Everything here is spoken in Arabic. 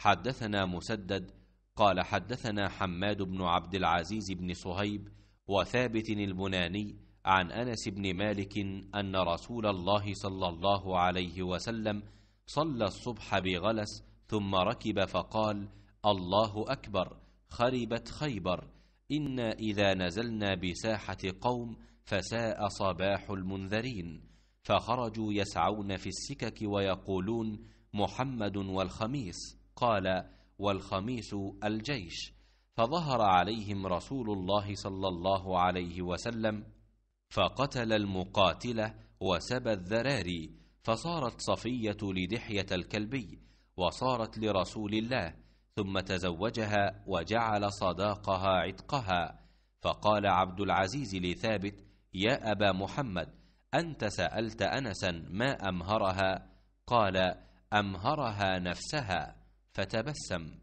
حدثنا مسدد قال حدثنا حماد بن عبد العزيز بن صهيب وثابت البناني عن انس بن مالك ان رسول الله صلى الله عليه وسلم صلى الصبح بغلس ثم ركب فقال الله اكبر خربت خيبر انا اذا نزلنا بساحه قوم فساء صباح المنذرين فخرجوا يسعون في السكك ويقولون محمد والخميس قال والخميس الجيش فظهر عليهم رسول الله صلى الله عليه وسلم فقتل المقاتله وسبى الذراري فصارت صفيه لدحيه الكلبي وصارت لرسول الله ثم تزوجها وجعل صداقها عتقها فقال عبد العزيز لثابت يا ابا محمد انت سالت انسا ما امهرها قال امهرها نفسها فتبسم